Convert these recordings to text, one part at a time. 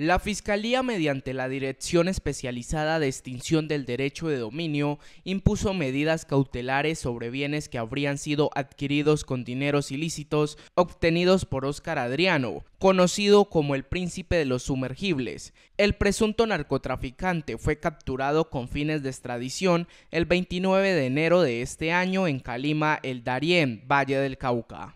La Fiscalía, mediante la Dirección Especializada de Extinción del Derecho de Dominio, impuso medidas cautelares sobre bienes que habrían sido adquiridos con dineros ilícitos obtenidos por Óscar Adriano, conocido como el príncipe de los sumergibles. El presunto narcotraficante fue capturado con fines de extradición el 29 de enero de este año en Calima, el Darién, Valle del Cauca.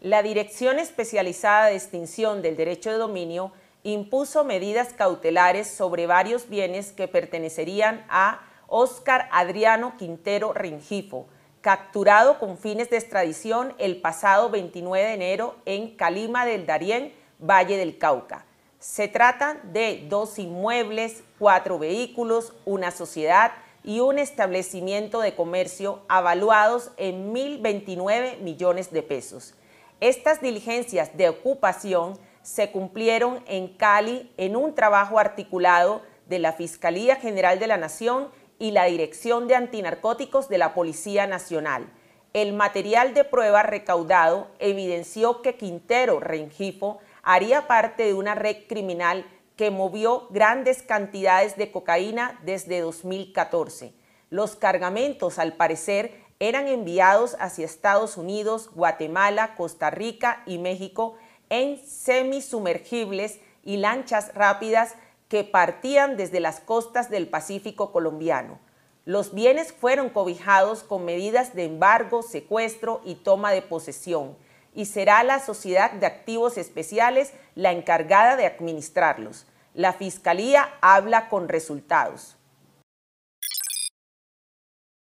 La Dirección Especializada de Extinción del Derecho de Dominio impuso medidas cautelares sobre varios bienes que pertenecerían a Óscar Adriano Quintero Ringifo, capturado con fines de extradición el pasado 29 de enero en Calima del Darién, Valle del Cauca. Se trata de dos inmuebles, cuatro vehículos, una sociedad y un establecimiento de comercio avaluados en 1.029 millones de pesos. Estas diligencias de ocupación se cumplieron en Cali en un trabajo articulado de la Fiscalía General de la Nación y la Dirección de Antinarcóticos de la Policía Nacional. El material de prueba recaudado evidenció que Quintero Rengifo haría parte de una red criminal que movió grandes cantidades de cocaína desde 2014. Los cargamentos, al parecer, eran enviados hacia Estados Unidos, Guatemala, Costa Rica y México en semisumergibles y lanchas rápidas que partían desde las costas del Pacífico colombiano. Los bienes fueron cobijados con medidas de embargo, secuestro y toma de posesión, y será la Sociedad de Activos Especiales la encargada de administrarlos. La Fiscalía habla con resultados.